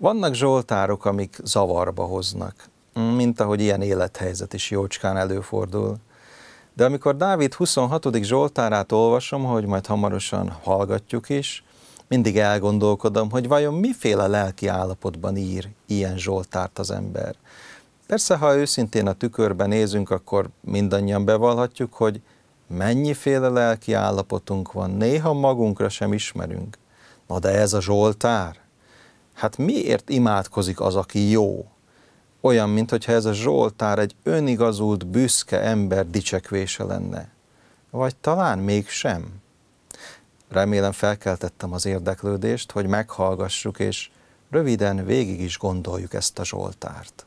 Vannak zsoltárok, amik zavarba hoznak, mint ahogy ilyen élethelyzet is jócskán előfordul. De amikor Dávid 26. zsoltárát olvasom, hogy majd hamarosan hallgatjuk is, mindig elgondolkodom, hogy vajon miféle lelki állapotban ír ilyen zsoltárt az ember. Persze, ha őszintén a tükörbe nézünk, akkor mindannyian bevallhatjuk, hogy mennyiféle lelki állapotunk van, néha magunkra sem ismerünk. Na de ez a zsoltár – hát miért imádkozik az, aki jó? Olyan, mintha ez a Zsoltár egy önigazult, büszke ember dicsekvése lenne. Vagy talán mégsem. Remélem felkeltettem az érdeklődést, hogy meghallgassuk, és röviden végig is gondoljuk ezt a Zsoltárt.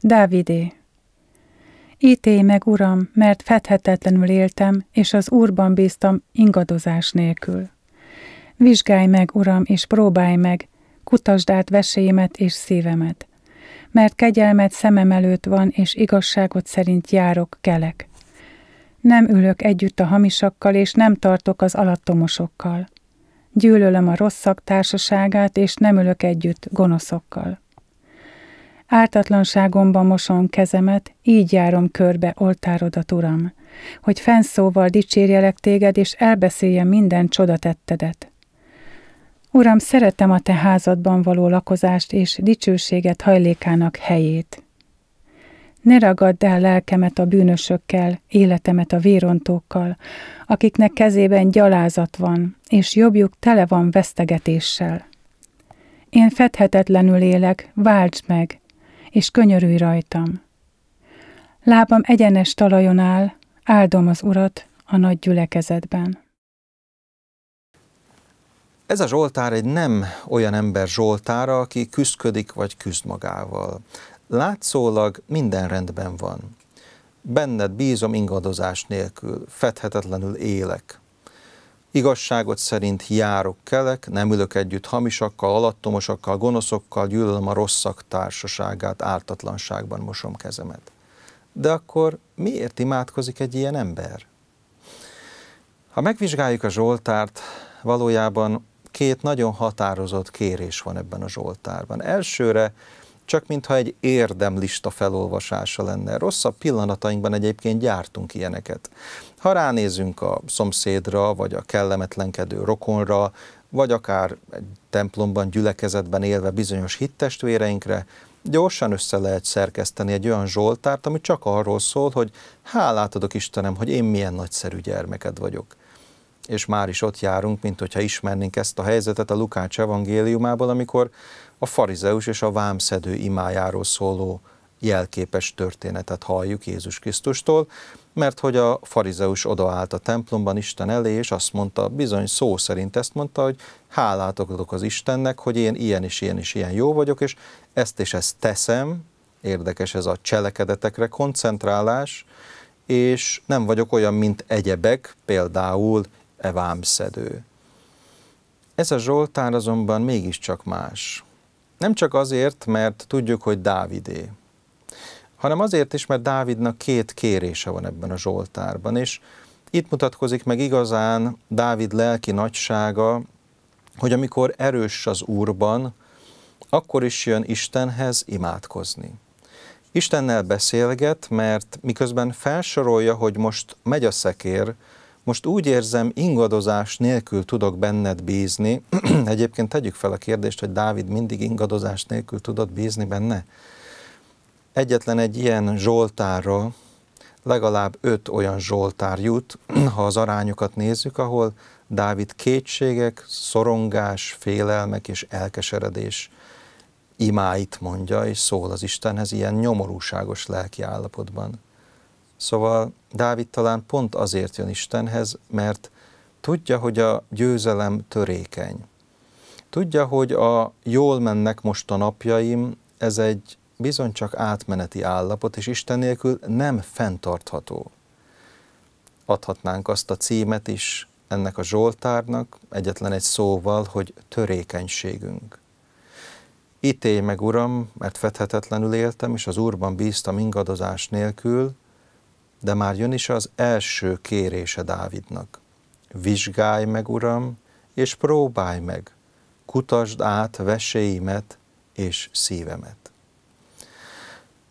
Dávidé, Ítélj meg, Uram, mert fethetetlenül éltem, és az Úrban bíztam ingadozás nélkül. Vizsgálj meg, Uram, és próbálj meg, kutasd át veséimet és szívemet. Mert kegyelmet szemem előtt van, és igazságot szerint járok, kelek. Nem ülök együtt a hamisakkal, és nem tartok az alattomosokkal. Gyűlölöm a rosszak társaságát, és nem ülök együtt gonoszokkal. Ártatlanságomban mosom kezemet, így járom körbe oltárodat, Uram, hogy fennszóval dicsérjelek téged, és elbeszéljem minden csodatettedet. Uram, szeretem a te házadban való lakozást és dicsőséget hajlékának helyét. Ne ragadd el lelkemet a bűnösökkel, életemet a vérontókkal, akiknek kezében gyalázat van, és jobbjuk tele van vesztegetéssel. Én fedhetetlenül élek, váltsd meg, és könyörülj rajtam. Lábam egyenes talajon áll, áldom az urat a nagy gyülekezetben. Ez a Zsoltár egy nem olyan ember Zsoltára, aki küzdködik vagy küzd magával. Látszólag minden rendben van. Benned bízom ingadozás nélkül, fedhetetlenül élek. Igazságot szerint járok, kelek, nem ülök együtt hamisakkal, alattomosakkal, gonoszokkal, gyűlölöm a rosszak társaságát, ártatlanságban mosom kezemet. De akkor miért imádkozik egy ilyen ember? Ha megvizsgáljuk a Zsoltárt, valójában két nagyon határozott kérés van ebben a Zsoltárban. Elsőre csak mintha egy érdemlista felolvasása lenne. Rosszabb pillanatainkban egyébként gyártunk ilyeneket. Ha ránézünk a szomszédra, vagy a kellemetlenkedő rokonra, vagy akár egy templomban, gyülekezetben élve bizonyos hittestvéreinkre, gyorsan össze lehet szerkeszteni egy olyan zsoltárt, ami csak arról szól, hogy hálát adok Istenem, hogy én milyen nagyszerű gyermeked vagyok és már is ott járunk, mint hogyha ismernénk ezt a helyzetet a Lukács evangéliumából, amikor a farizeus és a vámszedő imájáról szóló jelképes történetet halljuk Jézus Krisztustól, mert hogy a farizeus odaállt a templomban Isten elé, és azt mondta, bizony szó szerint ezt mondta, hogy hálát adok az Istennek, hogy én ilyen és ilyen és ilyen jó vagyok, és ezt és ezt teszem, érdekes ez a cselekedetekre koncentrálás, és nem vagyok olyan, mint egyebek, például e vámszedő. Ez a Zsoltár azonban mégiscsak más. Nem csak azért, mert tudjuk, hogy Dávidé, hanem azért is, mert Dávidnak két kérése van ebben a Zsoltárban, és itt mutatkozik meg igazán Dávid lelki nagysága, hogy amikor erős az Úrban, akkor is jön Istenhez imádkozni. Istennel beszélget, mert miközben felsorolja, hogy most megy a szekér, most úgy érzem, ingadozás nélkül tudok benned bízni. Egyébként tegyük fel a kérdést, hogy Dávid mindig ingadozás nélkül tudott bízni benne. Egyetlen egy ilyen zsoltárra legalább öt olyan zsoltár jut, ha az arányokat nézzük, ahol Dávid kétségek, szorongás, félelmek és elkeseredés imáit mondja, és szól az Istenhez ilyen nyomorúságos lelki állapotban. Szóval Dávid talán pont azért jön Istenhez, mert tudja, hogy a győzelem törékeny. Tudja, hogy a jól mennek most a napjaim, ez egy bizony csak átmeneti állapot, és Isten nélkül nem fenntartható. Adhatnánk azt a címet is ennek a Zsoltárnak, egyetlen egy szóval, hogy törékenységünk. Ítélj meg, Uram, mert fethetetlenül éltem, és az Úrban bíztam ingadozás nélkül, de már jön is az első kérése Dávidnak. Vizsgálj meg, Uram, és próbálj meg, kutasd át veseimet és szívemet.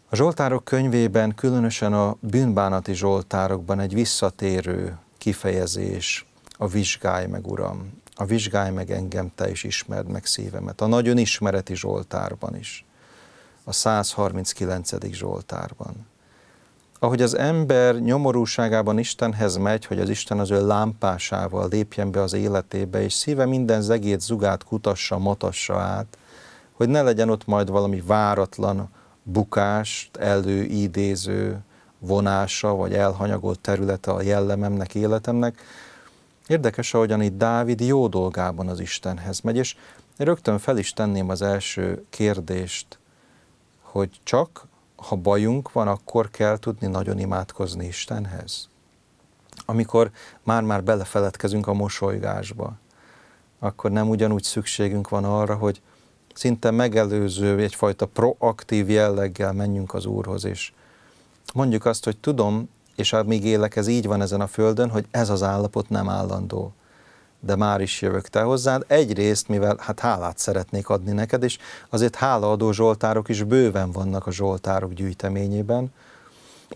A Zsoltárok könyvében, különösen a bűnbánati Zsoltárokban egy visszatérő kifejezés a vizsgálj meg, Uram, a vizsgálj meg engem, te is ismerd meg szívemet. A nagyon ismereti Zsoltárban is, a 139. Zsoltárban ahogy az ember nyomorúságában Istenhez megy, hogy az Isten az ő lámpásával lépjen be az életébe, és szíve minden zegét, zugát kutassa, matassa át, hogy ne legyen ott majd valami váratlan bukást előidéző vonása, vagy elhanyagolt területe a jellememnek, életemnek. Érdekes, ahogyan itt Dávid jó dolgában az Istenhez megy, és rögtön fel is tenném az első kérdést, hogy csak ha bajunk van, akkor kell tudni nagyon imádkozni Istenhez. Amikor már-már belefeledkezünk a mosolygásba, akkor nem ugyanúgy szükségünk van arra, hogy szinte megelőző, egyfajta proaktív jelleggel menjünk az Úrhoz, és mondjuk azt, hogy tudom, és amíg hát élek, ez így van ezen a földön, hogy ez az állapot nem állandó de már is jövök te hozzád. Egyrészt, mivel hát hálát szeretnék adni neked, és azért hálaadó zsoltárok is bőven vannak a zsoltárok gyűjteményében.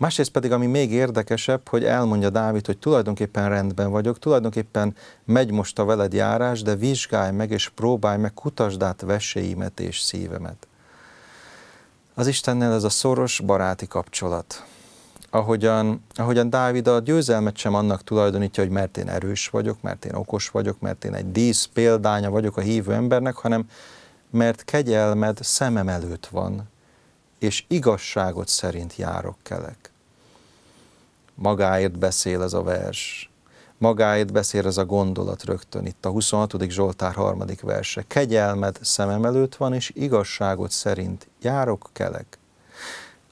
Másrészt pedig, ami még érdekesebb, hogy elmondja Dávid, hogy tulajdonképpen rendben vagyok, tulajdonképpen megy most a veled járás, de vizsgálj meg és próbálj meg, kutasd át veseimet és szívemet. Az Istennel ez a szoros baráti kapcsolat ahogyan, ahogyan Dávid a győzelmet sem annak tulajdonítja, hogy mert én erős vagyok, mert én okos vagyok, mert én egy dísz példánya vagyok a hívő embernek, hanem mert kegyelmed szemem előtt van, és igazságot szerint járok kelek. Magáért beszél ez a vers, magáért beszél ez a gondolat rögtön, itt a 26. Zsoltár harmadik verse. Kegyelmed szemem előtt van, és igazságot szerint járok kelek.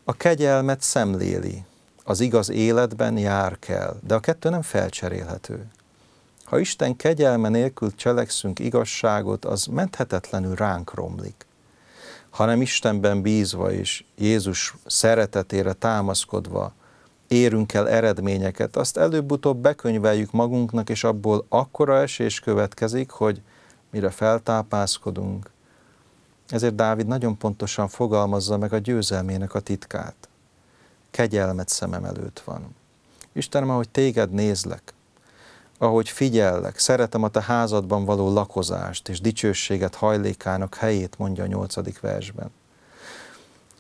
A kegyelmet szemléli, az igaz életben jár kell, de a kettő nem felcserélhető. Ha Isten kegyelme nélkül cselekszünk igazságot, az menthetetlenül ránk romlik. Hanem Istenben bízva és Jézus szeretetére támaszkodva érünk el eredményeket, azt előbb-utóbb bekönyveljük magunknak, és abból akkora esés következik, hogy mire feltápászkodunk. Ezért Dávid nagyon pontosan fogalmazza meg a győzelmének a titkát kegyelmet szemem előtt van. Istenem, ahogy téged nézlek, ahogy figyellek, szeretem a te házadban való lakozást és dicsőséget hajlékának helyét, mondja a nyolcadik versben.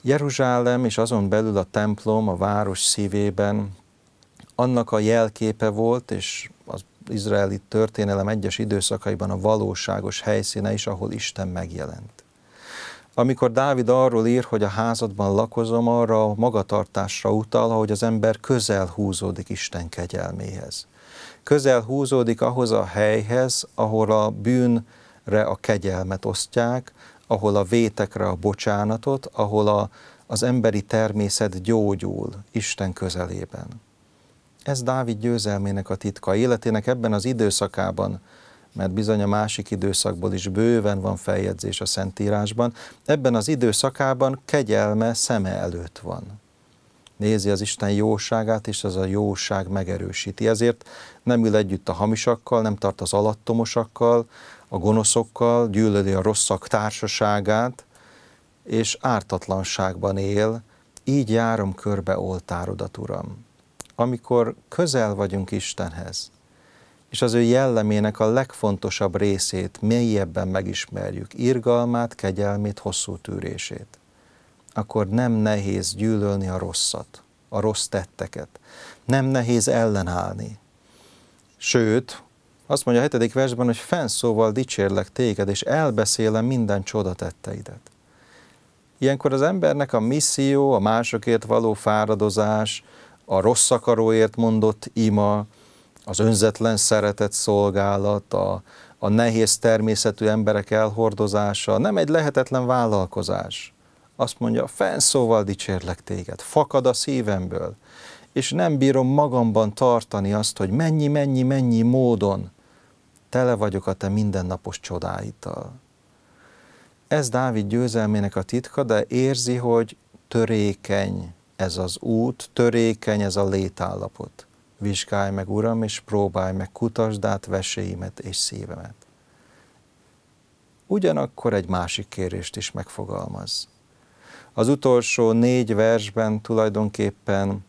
Jeruzsálem és azon belül a templom a város szívében annak a jelképe volt, és az izraeli történelem egyes időszakaiban a valóságos helyszíne is, ahol Isten megjelent. Amikor Dávid arról ír, hogy a házadban lakozom, arra a magatartásra utal, hogy az ember közel húzódik Isten kegyelméhez. Közel húzódik ahhoz a helyhez, ahol a bűnre a kegyelmet osztják, ahol a vétekre a bocsánatot, ahol a, az emberi természet gyógyul Isten közelében. Ez Dávid győzelmének a titka, életének ebben az időszakában mert bizony a másik időszakból is bőven van feljegyzés a Szentírásban, ebben az időszakában kegyelme szeme előtt van. Nézi az Isten jóságát, és ez a jóság megerősíti. Ezért nem ül együtt a hamisakkal, nem tart az alattomosakkal, a gonoszokkal, gyűlöli a rosszak társaságát, és ártatlanságban él, így járom körbe oltárodat, Uram. Amikor közel vagyunk Istenhez, és az ő jellemének a legfontosabb részét mélyebben megismerjük, irgalmát, kegyelmét, hosszú tűrését, akkor nem nehéz gyűlölni a rosszat, a rossz tetteket. Nem nehéz ellenállni. Sőt, azt mondja a hetedik versben, hogy fennszóval dicsérlek téged, és elbeszélem minden csodatetteidet. Ilyenkor az embernek a misszió, a másokért való fáradozás, a rossz akaróért mondott ima, az önzetlen szeretet szolgálat, a, a nehéz természetű emberek elhordozása nem egy lehetetlen vállalkozás. Azt mondja, fenszóval dicsérlek téged, fakad a szívemből, és nem bírom magamban tartani azt, hogy mennyi, mennyi, mennyi módon tele vagyok a te mindennapos csodáital. Ez Dávid győzelmének a titka, de érzi, hogy törékeny ez az út, törékeny ez a létállapot. Vizsgálj meg, Uram, és próbálj meg, kutasd át veseimet és szívemet. Ugyanakkor egy másik kérést is megfogalmaz. Az utolsó négy versben tulajdonképpen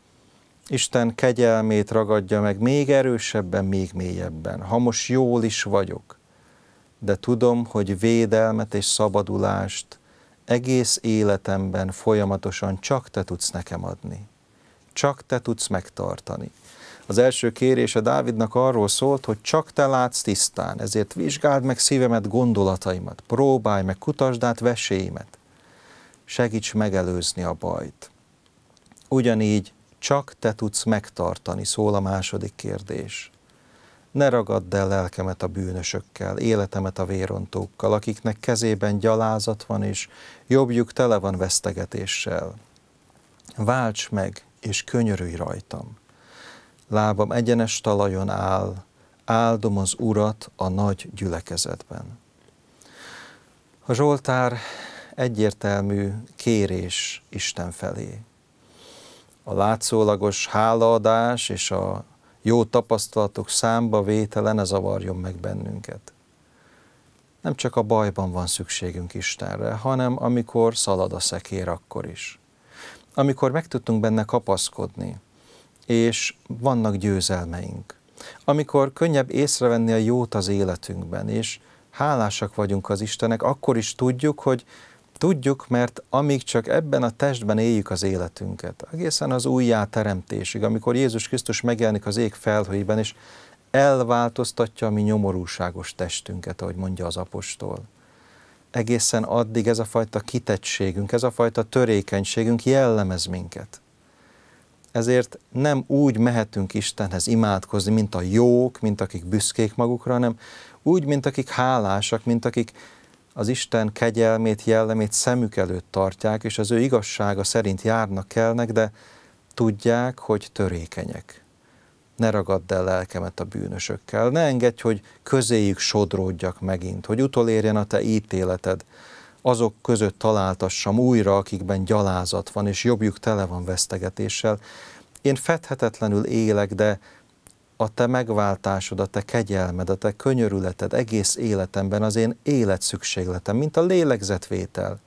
Isten kegyelmét ragadja meg még erősebben, még mélyebben. Ha most jól is vagyok, de tudom, hogy védelmet és szabadulást egész életemben folyamatosan csak te tudsz nekem adni. Csak te tudsz megtartani. Az első a Dávidnak arról szólt, hogy csak te látsz tisztán, ezért vizsgáld meg szívemet, gondolataimat, próbálj meg, kutasd át veséimet, segíts megelőzni a bajt. Ugyanígy csak te tudsz megtartani, szól a második kérdés. Ne ragadd el lelkemet a bűnösökkel, életemet a vérontókkal, akiknek kezében gyalázat van, és jobbjuk tele van vesztegetéssel. Válts meg, és könyörülj rajtam lábam egyenes talajon áll, áldom az Urat a nagy gyülekezetben. A Zsoltár egyértelmű kérés Isten felé. A látszólagos hálaadás és a jó tapasztalatok számba vétele ne zavarjon meg bennünket. Nem csak a bajban van szükségünk Istenre, hanem amikor szalad a szekér akkor is. Amikor meg tudtunk benne kapaszkodni, és vannak győzelmeink. Amikor könnyebb észrevenni a jót az életünkben, és hálásak vagyunk az Istenek, akkor is tudjuk, hogy tudjuk, mert amíg csak ebben a testben éljük az életünket, egészen az újjá teremtésig, amikor Jézus Krisztus megjelenik az ég felhőiben, és elváltoztatja a mi nyomorúságos testünket, ahogy mondja az apostol. Egészen addig ez a fajta kitettségünk, ez a fajta törékenységünk jellemez minket ezért nem úgy mehetünk Istenhez imádkozni, mint a jók, mint akik büszkék magukra, hanem úgy, mint akik hálásak, mint akik az Isten kegyelmét, jellemét szemük előtt tartják, és az ő igazsága szerint járnak kellnek, de tudják, hogy törékenyek. Ne ragadd el lelkemet a bűnösökkel, ne engedj, hogy közéjük sodródjak megint, hogy utolérjen a te ítéleted, azok között találtassam újra, akikben gyalázat van, és jobbjuk tele van vesztegetéssel. Én fethetetlenül élek, de a te megváltásod, a te kegyelmed, a te könyörületed egész életemben az én élet szükségletem, mint a lélegzetvétel.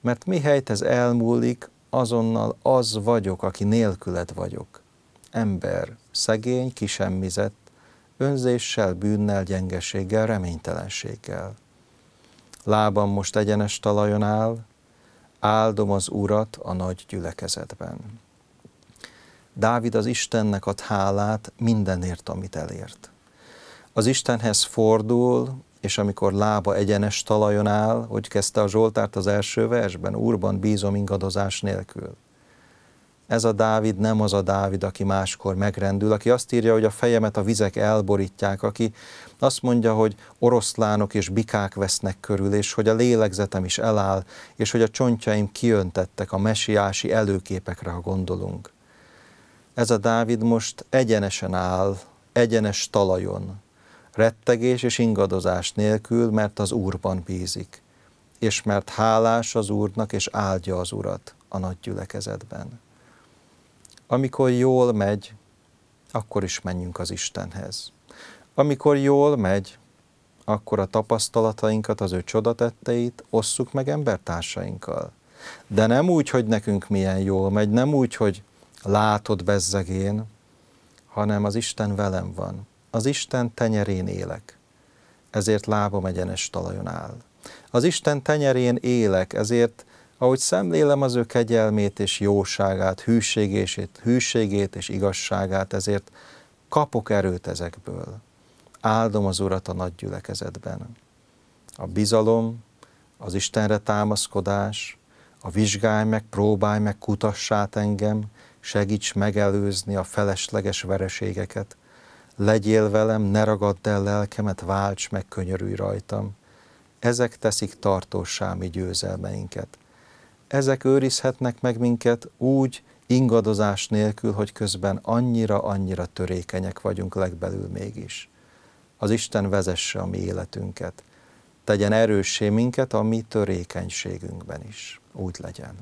Mert mihelyt ez elmúlik, azonnal az vagyok, aki nélküled vagyok. Ember, szegény, kisemmizett, önzéssel, bűnnel, gyengeséggel, reménytelenséggel lábam most egyenes talajon áll, áldom az Urat a nagy gyülekezetben. Dávid az Istennek ad hálát mindenért, amit elért. Az Istenhez fordul, és amikor lába egyenes talajon áll, hogy kezdte a Zsoltárt az első versben, Úrban bízom ingadozás nélkül ez a Dávid nem az a Dávid, aki máskor megrendül, aki azt írja, hogy a fejemet a vizek elborítják, aki azt mondja, hogy oroszlánok és bikák vesznek körül, és hogy a lélegzetem is eláll, és hogy a csontjaim kiöntettek a mesiási előképekre, ha gondolunk. Ez a Dávid most egyenesen áll, egyenes talajon, rettegés és ingadozás nélkül, mert az Úrban bízik, és mert hálás az Úrnak, és áldja az Urat a nagy gyülekezetben. Amikor jól megy, akkor is menjünk az Istenhez. Amikor jól megy, akkor a tapasztalatainkat, az ő csodatetteit osszuk meg embertársainkkal. De nem úgy, hogy nekünk milyen jól megy, nem úgy, hogy látod bezzegén, hanem az Isten velem van. Az Isten tenyerén élek, ezért lábam egyenes talajon áll. Az Isten tenyerén élek, ezért ahogy szemlélem az ő kegyelmét és jóságát, hűségését, hűségét és igazságát, ezért kapok erőt ezekből. Áldom az Urat a nagy gyülekezetben. A bizalom, az Istenre támaszkodás, a vizsgálj meg, próbálj meg, kutassát engem, segíts megelőzni a felesleges vereségeket. Legyél velem, ne ragadd el lelkemet, válts meg, könyörülj rajtam. Ezek teszik tartósámi győzelmeinket ezek őrizhetnek meg minket úgy ingadozás nélkül, hogy közben annyira-annyira törékenyek vagyunk legbelül mégis. Az Isten vezesse a mi életünket, tegyen erőssé minket a mi törékenységünkben is. Úgy legyen.